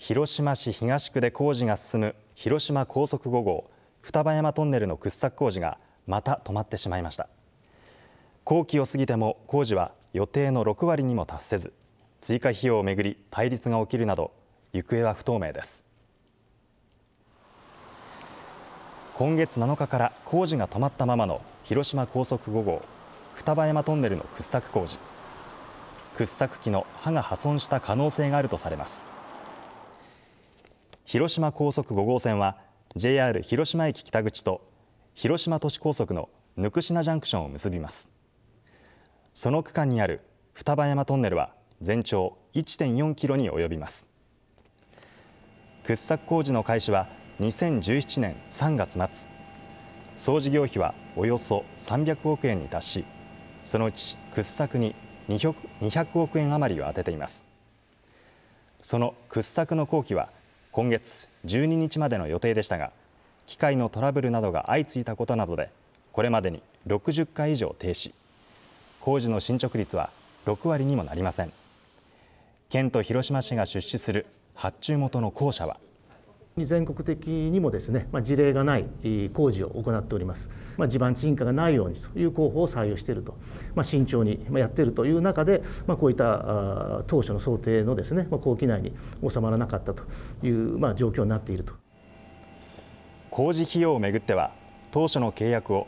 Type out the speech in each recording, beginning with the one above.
広島市東区で工事が進む広島高速5号双葉山トンネルの掘削工事がまた止まってしまいました工期を過ぎても工事は予定の6割にも達せず追加費用をめぐり対立が起きるなど行方は不透明です今月7日から工事が止まったままの広島高速5号双葉山トンネルの掘削工事掘削機の刃が破損した可能性があるとされます広島高速5号線は JR 広島駅北口と広島都市高速のぬくしなジャンクションを結びますその区間にある双葉山トンネルは全長1.4キロに及びます掘削工事の開始は2017年3月末総事業費はおよそ300億円に達しそのうち掘削に 200, 200億円余りを当てていますその掘削の工期は今月12日までの予定でしたが機械のトラブルなどが相次いだことなどでこれまでに60回以上停止工事の進捗率は6割にもなりません県と広島市が出資する発注元の校舎は全国的にもですね、まあ、事例がない工事を行っております、まあ、地盤沈下がないようにという候補を採用していると、まあ、慎重にやっているという中で、まあ、こういった当初の想定のですね、まあ、工期内に収まらなかったという、まあ、状況になっていると工事費用をめぐっては当初の契約を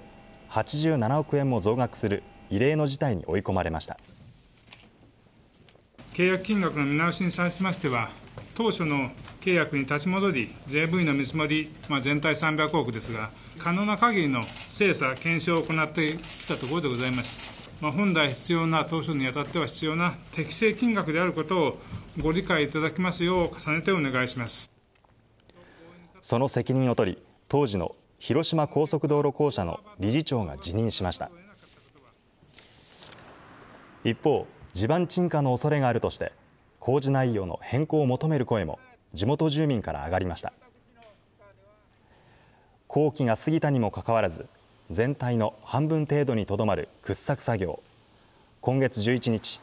87億円も増額する異例の事態に追い込まれました契約金額の見直しに際しましては当初の契約に立ち戻り、JV の見積もり、まあ、全体300億ですが、可能な限りの精査、検証を行ってきたところでございます。まあ、本来必要な、当初にあたっては必要な適正金額であることをご理解いただきますよう、重ねてお願いしますその責任を取り、当時の広島高速道路公社の理事長が辞任しました。一方、地盤沈下の恐れがあるとして、工事内容の変更を求める声も地元住民から上がりました工期が過ぎたにもかかわらず全体の半分程度にとどまる掘削作業今月11日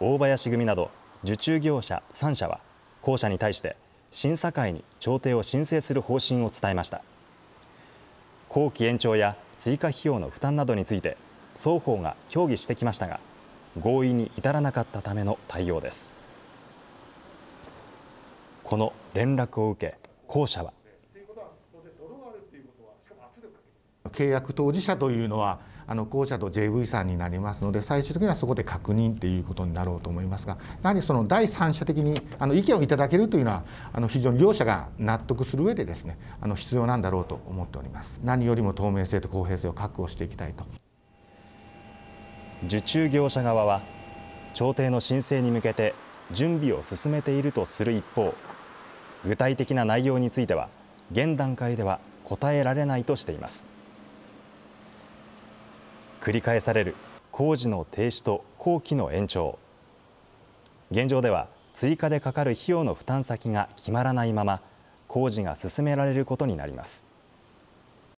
大林組など受注業者3社は公社に対して審査会に調停を申請する方針を伝えました工期延長や追加費用の負担などについて双方が協議してきましたが合意に至らなかったための対応です。この連絡を受け後者は契約当事者というのはあの後者と JV さんになりますので最終的にはそこで確認ということになろうと思いますがやはりその第三者的にあの意見をいただけるというのはあの非常に両者が納得する上でですねあの必要なんだろうと思っております何よりも透明性と公平性を確保していきたいと受注業者側は調停の申請に向けて準備を進めているとする一方具体的な内容については現段階では答えられないとしています繰り返される工事の停止と工期の延長現状では追加でかかる費用の負担先が決まらないまま工事が進められることになります